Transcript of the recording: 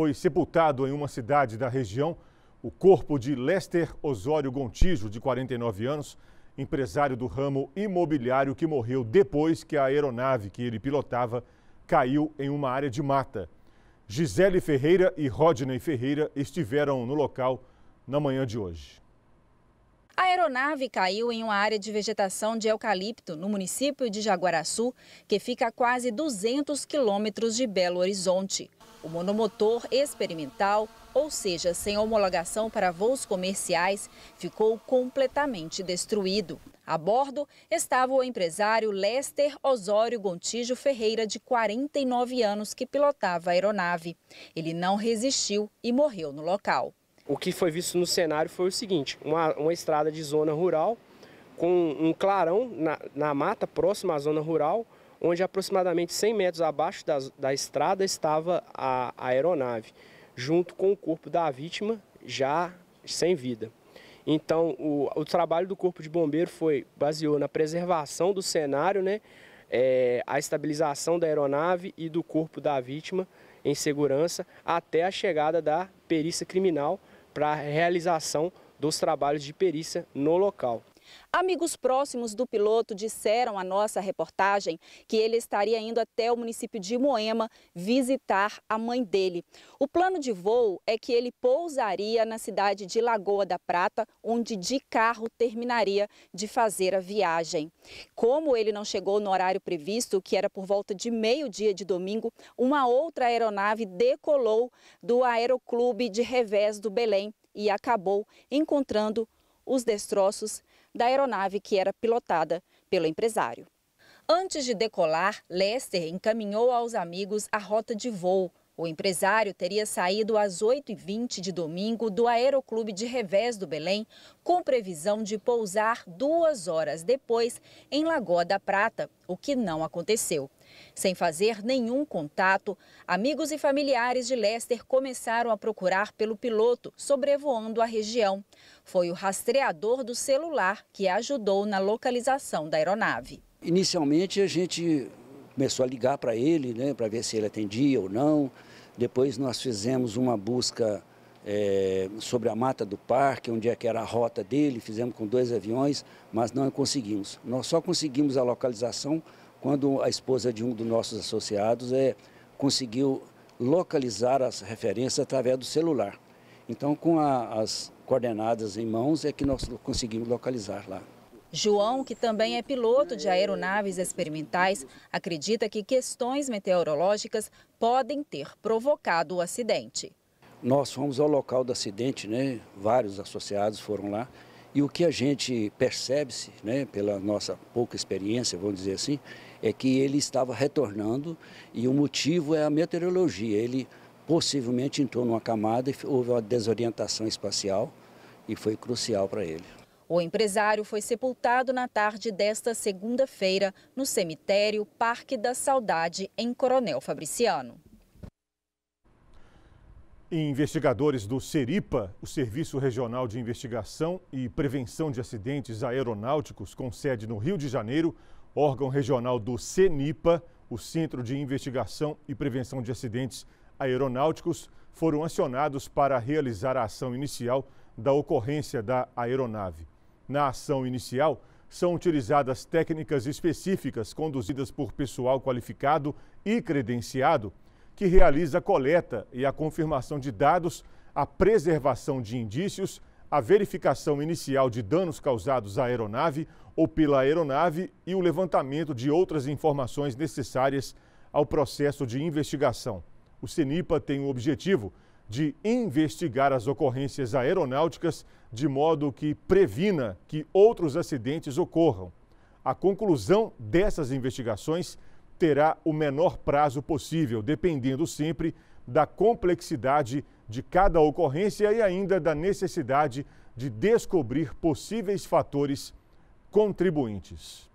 foi sepultado em uma cidade da região o corpo de Lester Osório Gontijo, de 49 anos, empresário do ramo imobiliário que morreu depois que a aeronave que ele pilotava caiu em uma área de mata. Gisele Ferreira e Rodney Ferreira estiveram no local na manhã de hoje. A aeronave caiu em uma área de vegetação de eucalipto, no município de Jaguaraçu, que fica a quase 200 quilômetros de Belo Horizonte. O monomotor experimental, ou seja, sem homologação para voos comerciais, ficou completamente destruído. A bordo estava o empresário Lester Osório Gontijo Ferreira, de 49 anos, que pilotava a aeronave. Ele não resistiu e morreu no local. O que foi visto no cenário foi o seguinte: uma, uma estrada de zona rural, com um clarão na, na mata próxima à zona rural, onde aproximadamente 100 metros abaixo da, da estrada estava a, a aeronave, junto com o corpo da vítima já sem vida. Então, o, o trabalho do Corpo de Bombeiro foi baseou na preservação do cenário, né, é, a estabilização da aeronave e do corpo da vítima em segurança até a chegada da perícia criminal para a realização dos trabalhos de perícia no local. Amigos próximos do piloto disseram à nossa reportagem que ele estaria indo até o município de Moema visitar a mãe dele. O plano de voo é que ele pousaria na cidade de Lagoa da Prata, onde de carro terminaria de fazer a viagem. Como ele não chegou no horário previsto, que era por volta de meio-dia de domingo, uma outra aeronave decolou do Aeroclube de Revés do Belém e acabou encontrando os destroços da aeronave que era pilotada pelo empresário. Antes de decolar, Lester encaminhou aos amigos a rota de voo o empresário teria saído às 8h20 de domingo do Aeroclube de Revés do Belém, com previsão de pousar duas horas depois em Lagoa da Prata, o que não aconteceu. Sem fazer nenhum contato, amigos e familiares de Lester começaram a procurar pelo piloto, sobrevoando a região. Foi o rastreador do celular que ajudou na localização da aeronave. Inicialmente, a gente começou a ligar para ele, né, para ver se ele atendia ou não. Depois nós fizemos uma busca é, sobre a mata do parque, onde é que era a rota dele, fizemos com dois aviões, mas não conseguimos. Nós só conseguimos a localização quando a esposa de um dos nossos associados é, conseguiu localizar as referências através do celular. Então, com a, as coordenadas em mãos, é que nós conseguimos localizar lá. João, que também é piloto de aeronaves experimentais, acredita que questões meteorológicas podem ter provocado o acidente. Nós fomos ao local do acidente, né? vários associados foram lá, e o que a gente percebe-se, né, pela nossa pouca experiência, vamos dizer assim, é que ele estava retornando e o motivo é a meteorologia. Ele possivelmente entrou numa camada e houve uma desorientação espacial e foi crucial para ele. O empresário foi sepultado na tarde desta segunda-feira no cemitério Parque da Saudade, em Coronel Fabriciano. Investigadores do SERIPA, o Serviço Regional de Investigação e Prevenção de Acidentes Aeronáuticos, com sede no Rio de Janeiro, órgão regional do CENIPA, o Centro de Investigação e Prevenção de Acidentes Aeronáuticos, foram acionados para realizar a ação inicial da ocorrência da aeronave. Na ação inicial, são utilizadas técnicas específicas conduzidas por pessoal qualificado e credenciado que realiza a coleta e a confirmação de dados, a preservação de indícios, a verificação inicial de danos causados à aeronave ou pela aeronave e o levantamento de outras informações necessárias ao processo de investigação. O CENIPA tem o objetivo de investigar as ocorrências aeronáuticas de modo que previna que outros acidentes ocorram. A conclusão dessas investigações terá o menor prazo possível, dependendo sempre da complexidade de cada ocorrência e ainda da necessidade de descobrir possíveis fatores contribuintes.